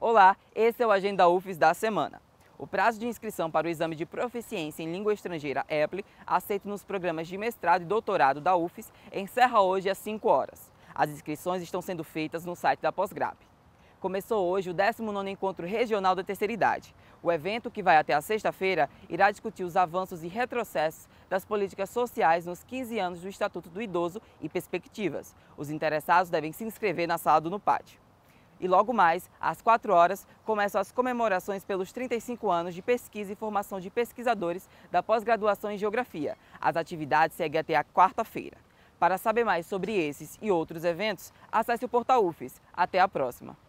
Olá, esse é o Agenda UFES da semana. O prazo de inscrição para o exame de proficiência em língua estrangeira EPLE, aceito nos programas de mestrado e doutorado da UFES, encerra hoje às 5 horas. As inscrições estão sendo feitas no site da Pós-Grab. Começou hoje o 19º Encontro Regional da Terceira Idade. O evento, que vai até a sexta-feira, irá discutir os avanços e retrocessos das políticas sociais nos 15 anos do Estatuto do Idoso e perspectivas. Os interessados devem se inscrever na sala do pátio. E logo mais, às 4 horas, começam as comemorações pelos 35 anos de pesquisa e formação de pesquisadores da pós-graduação em Geografia. As atividades seguem até a quarta-feira. Para saber mais sobre esses e outros eventos, acesse o portal UFES. Até a próxima!